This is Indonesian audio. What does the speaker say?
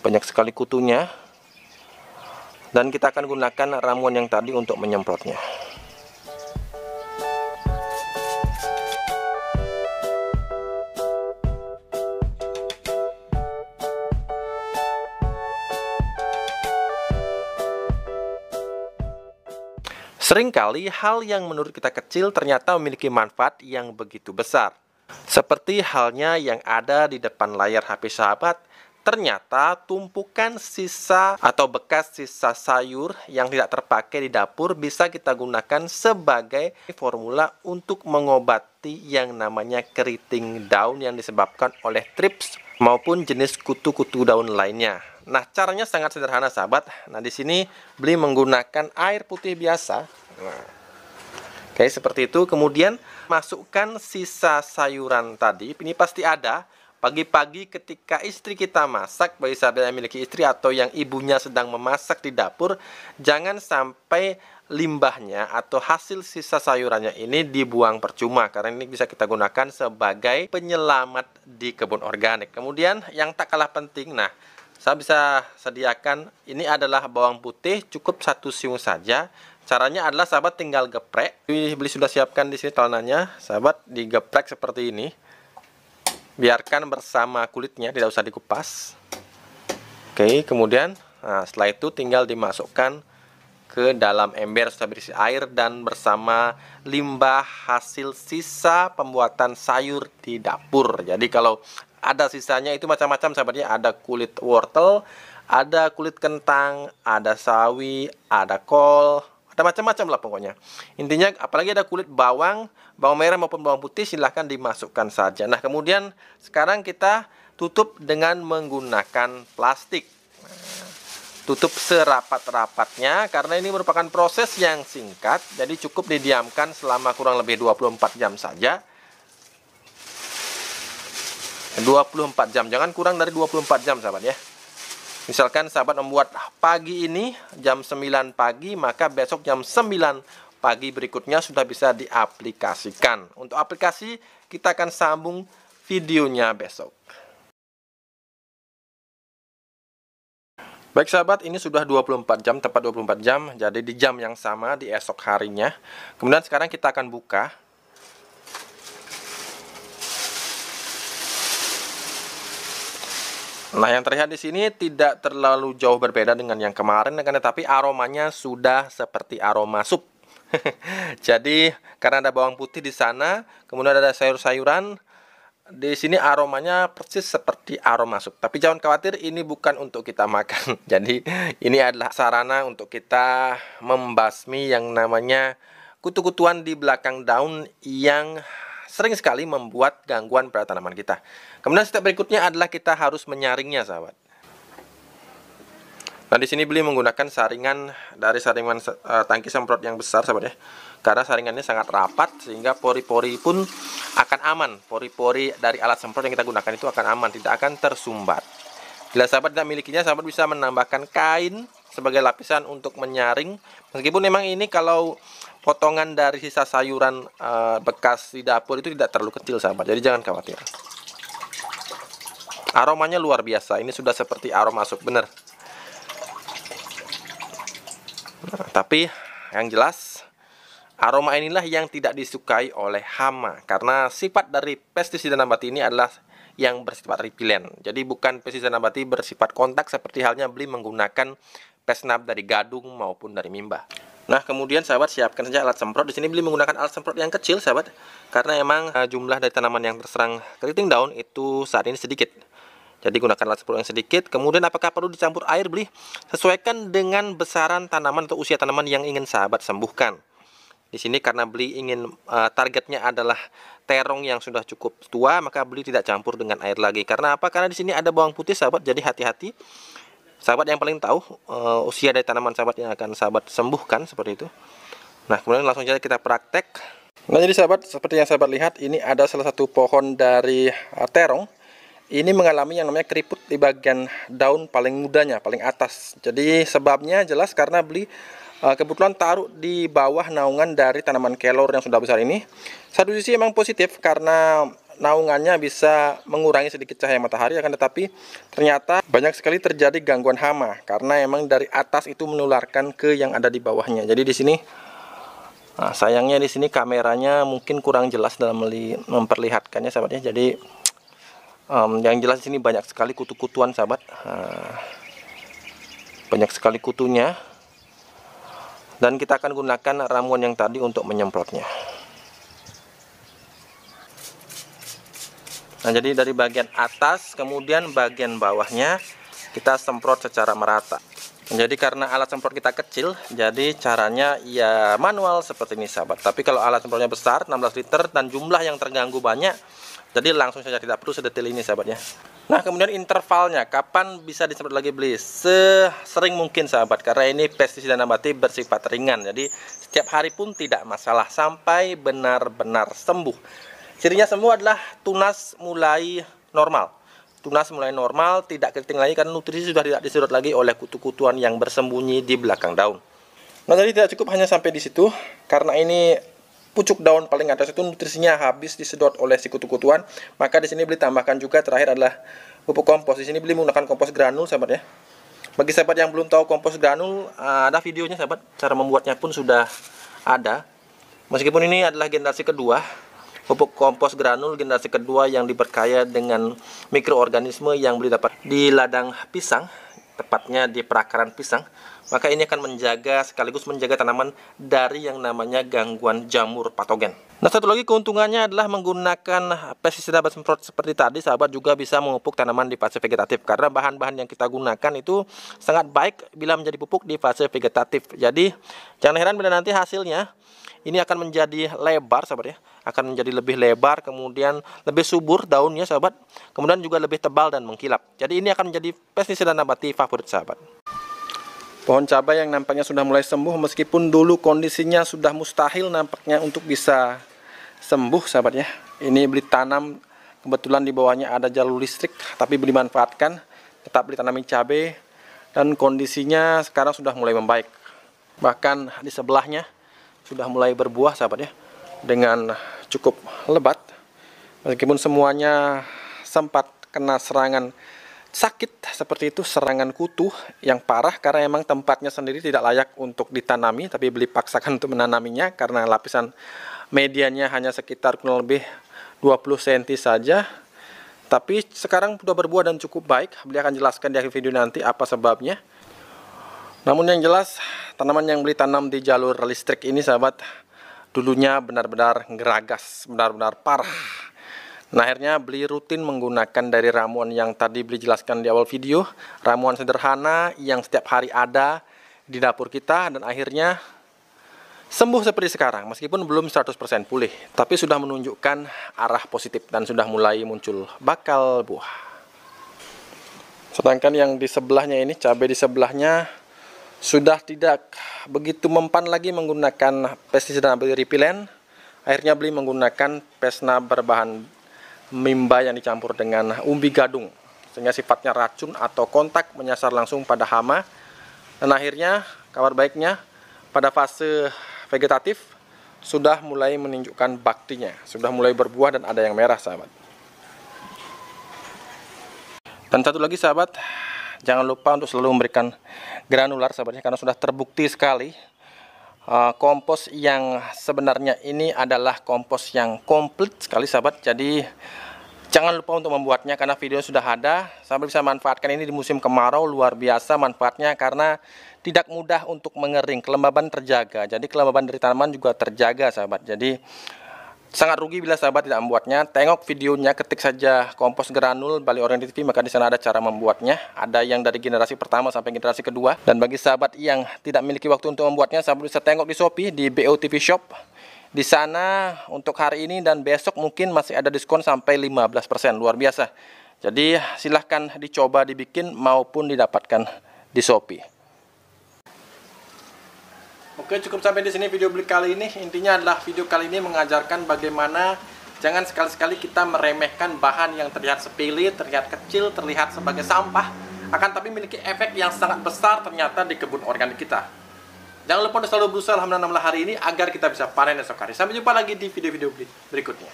banyak sekali kutunya dan kita akan gunakan ramuan yang tadi untuk menyemprotnya Seringkali hal yang menurut kita kecil ternyata memiliki manfaat yang begitu besar. Seperti halnya yang ada di depan layar HP sahabat Ternyata tumpukan sisa atau bekas sisa sayur yang tidak terpakai di dapur bisa kita gunakan sebagai formula untuk mengobati yang namanya keriting daun yang disebabkan oleh trips maupun jenis kutu-kutu daun lainnya. Nah, caranya sangat sederhana sahabat. Nah, di sini beli menggunakan air putih biasa. Nah, oke, seperti itu. Kemudian masukkan sisa sayuran tadi. Ini pasti ada Pagi-pagi ketika istri kita masak, bagi sahabat yang memiliki istri atau yang ibunya sedang memasak di dapur, jangan sampai limbahnya atau hasil sisa sayurannya ini dibuang percuma karena ini bisa kita gunakan sebagai penyelamat di kebun organik. Kemudian yang tak kalah penting, nah saya bisa sediakan ini adalah bawang putih cukup satu siung saja. Caranya adalah sahabat tinggal geprek. Ini Beli sudah siapkan di sini talenannya. sahabat digeprek seperti ini biarkan bersama kulitnya tidak usah dikupas oke kemudian nah, setelah itu tinggal dimasukkan ke dalam ember sudah berisi air dan bersama limbah hasil sisa pembuatan sayur di dapur jadi kalau ada sisanya itu macam-macam sahabatnya ada kulit wortel ada kulit kentang ada sawi ada kol ada macam-macam lah pokoknya intinya apalagi ada kulit bawang bawang merah maupun bawang putih silahkan dimasukkan saja nah kemudian sekarang kita tutup dengan menggunakan plastik tutup serapat-rapatnya karena ini merupakan proses yang singkat jadi cukup didiamkan selama kurang lebih 24 jam saja 24 jam jangan kurang dari 24 jam sahabat ya Misalkan sahabat membuat pagi ini jam 9 pagi, maka besok jam 9 pagi berikutnya sudah bisa diaplikasikan. Untuk aplikasi, kita akan sambung videonya besok. Baik sahabat, ini sudah 24 jam, tepat 24 jam, jadi di jam yang sama di esok harinya. Kemudian sekarang kita akan buka Nah, yang terlihat di sini tidak terlalu jauh berbeda dengan yang kemarin, kan? tetapi aromanya sudah seperti aroma sup. Jadi, karena ada bawang putih di sana, kemudian ada sayur-sayuran, di sini aromanya persis seperti aroma sup. Tapi jangan khawatir, ini bukan untuk kita makan. Jadi, ini adalah sarana untuk kita membasmi yang namanya kutu-kutuan di belakang daun yang sering sekali membuat gangguan pada tanaman kita. Kemudian step berikutnya adalah kita harus menyaringnya, sahabat. Nah, di sini beli menggunakan saringan dari saringan uh, eh, tangki semprot yang besar, sahabat ya. Karena saringannya sangat rapat sehingga pori-pori pun akan aman. Pori-pori dari alat semprot yang kita gunakan itu akan aman, tidak akan tersumbat. Bila sahabat tidak milikinya, sahabat bisa menambahkan kain sebagai lapisan untuk menyaring. Meskipun memang ini kalau potongan dari sisa sayuran e, bekas di dapur itu tidak terlalu kecil sahabat. Jadi jangan khawatir. Aromanya luar biasa. Ini sudah seperti aroma sup benar. Nah, tapi yang jelas aroma inilah yang tidak disukai oleh hama karena sifat dari pestisida nabati ini adalah yang bersifat repellent. Jadi bukan pesticida nabati bersifat kontak seperti halnya beli menggunakan pesnap dari gadung maupun dari mimba. Nah, kemudian sahabat siapkan saja alat semprot. Di sini beli menggunakan alat semprot yang kecil, sahabat, karena emang eh, jumlah dari tanaman yang terserang keriting daun itu saat ini sedikit. Jadi gunakan alat semprot yang sedikit. Kemudian apakah perlu dicampur air beli? Sesuaikan dengan besaran tanaman atau usia tanaman yang ingin sahabat sembuhkan. Di sini karena beli ingin uh, targetnya adalah terong yang sudah cukup tua, maka beli tidak campur dengan air lagi. Karena apa? Karena di sini ada bawang putih, sahabat. Jadi hati-hati. Sahabat yang paling tahu uh, usia dari tanaman sahabat yang akan sahabat sembuhkan seperti itu. Nah, kemudian langsung saja kita praktek. Nah, jadi sahabat, seperti yang sahabat lihat, ini ada salah satu pohon dari uh, terong. Ini mengalami yang namanya keriput di bagian daun paling mudanya, paling atas. Jadi sebabnya jelas karena beli Eh, kebetulan taruh di bawah naungan dari tanaman kelor yang sudah besar ini. Satu sisi emang positif karena naungannya bisa mengurangi sedikit cahaya matahari akan tetapi ternyata banyak sekali terjadi gangguan hama karena emang dari atas itu menularkan ke yang ada di bawahnya. Jadi di sini nah, sayangnya di sini kameranya mungkin kurang jelas dalam memperlihatkannya sahabatnya. Jadi um, yang jelas di sini banyak sekali kutu-kutuan sahabat. Uh, banyak sekali kutunya dan kita akan gunakan ramuan yang tadi untuk menyemprotnya nah jadi dari bagian atas kemudian bagian bawahnya kita semprot secara merata jadi karena alat semprot kita kecil jadi caranya ya manual seperti ini sahabat tapi kalau alat semprotnya besar 16 liter dan jumlah yang terganggu banyak jadi langsung saja tidak perlu sedetail ini sahabat ya Nah, kemudian intervalnya kapan bisa disemprot lagi beli? Sering mungkin sahabat karena ini pestisida nabati bersifat ringan. Jadi setiap hari pun tidak masalah sampai benar-benar sembuh. Cirinya semua adalah tunas mulai normal tunas mulai normal, tidak keriting lagi karena nutrisi sudah tidak disedot lagi oleh kutu-kutuan yang bersembunyi di belakang daun. Nah, jadi tidak cukup hanya sampai di situ karena ini pucuk daun paling atas itu nutrisinya habis disedot oleh si kutu-kutuan maka di sini beli tambahkan juga terakhir adalah pupuk kompos di sini beli menggunakan kompos granul sahabat ya bagi sahabat yang belum tahu kompos granul ada videonya sahabat cara membuatnya pun sudah ada meskipun ini adalah generasi kedua pupuk kompos granul generasi kedua yang diperkaya dengan mikroorganisme yang beli dapat di ladang pisang tepatnya di perakaran pisang, maka ini akan menjaga sekaligus menjaga tanaman dari yang namanya gangguan jamur patogen. Nah, satu lagi keuntungannya adalah menggunakan pesticida bersemprot seperti tadi, sahabat juga bisa mengupuk tanaman di fase vegetatif karena bahan-bahan yang kita gunakan itu sangat baik bila menjadi pupuk di fase vegetatif. Jadi, jangan heran bila nanti hasilnya ini akan menjadi lebar sahabat ya akan menjadi lebih lebar, kemudian lebih subur daunnya sahabat, kemudian juga lebih tebal dan mengkilap. Jadi ini akan menjadi pestisida nabati favorit sahabat. Pohon cabai yang nampaknya sudah mulai sembuh meskipun dulu kondisinya sudah mustahil nampaknya untuk bisa sembuh sahabat ya. Ini beli tanam kebetulan di bawahnya ada jalur listrik tapi beli manfaatkan tetap beli tanami cabai dan kondisinya sekarang sudah mulai membaik. Bahkan di sebelahnya sudah mulai berbuah sahabat ya dengan cukup lebat meskipun semuanya sempat kena serangan sakit seperti itu serangan kutu yang parah karena emang tempatnya sendiri tidak layak untuk ditanami tapi beli paksakan untuk menanaminya karena lapisan medianya hanya sekitar kurang lebih 20 cm saja tapi sekarang sudah berbuah dan cukup baik beli akan jelaskan di akhir video nanti apa sebabnya namun yang jelas tanaman yang beli tanam di jalur listrik ini sahabat dulunya benar-benar ngeragas, benar-benar parah. Nah, akhirnya beli rutin menggunakan dari ramuan yang tadi beli jelaskan di awal video, ramuan sederhana yang setiap hari ada di dapur kita dan akhirnya sembuh seperti sekarang meskipun belum 100% pulih, tapi sudah menunjukkan arah positif dan sudah mulai muncul bakal buah. Sedangkan yang di sebelahnya ini cabai di sebelahnya sudah tidak begitu mempan lagi menggunakan pestisida ripilen, akhirnya beli menggunakan pesna berbahan mimba yang dicampur dengan umbi gadung sehingga sifatnya racun atau kontak menyasar langsung pada hama dan akhirnya kabar baiknya pada fase vegetatif sudah mulai menunjukkan baktinya sudah mulai berbuah dan ada yang merah sahabat dan satu lagi sahabat Jangan lupa untuk selalu memberikan granular sahabatnya karena sudah terbukti sekali eh, kompos yang sebenarnya ini adalah kompos yang komplit sekali sahabat. Jadi jangan lupa untuk membuatnya karena video sudah ada. sampai bisa manfaatkan ini di musim kemarau luar biasa manfaatnya karena tidak mudah untuk mengering, kelembaban terjaga. Jadi kelembaban dari tanaman juga terjaga sahabat. Jadi Sangat rugi bila sahabat tidak membuatnya. Tengok videonya, ketik saja kompos granul Bali Orient TV, maka di sana ada cara membuatnya. Ada yang dari generasi pertama sampai generasi kedua. Dan bagi sahabat yang tidak memiliki waktu untuk membuatnya, sahabat bisa tengok di Shopee, di BO TV Shop. Di sana untuk hari ini dan besok mungkin masih ada diskon sampai 15%, luar biasa. Jadi silahkan dicoba dibikin maupun didapatkan di Shopee. Oke, cukup sampai di sini video beli kali ini. Intinya adalah video kali ini mengajarkan bagaimana jangan sekali-sekali kita meremehkan bahan yang terlihat sepele, terlihat kecil, terlihat sebagai sampah, akan tapi memiliki efek yang sangat besar ternyata di kebun organik kita. Jangan lupa untuk selalu berusaha alhamdulillah hari ini agar kita bisa panen esok hari. Sampai jumpa lagi di video-video berikutnya.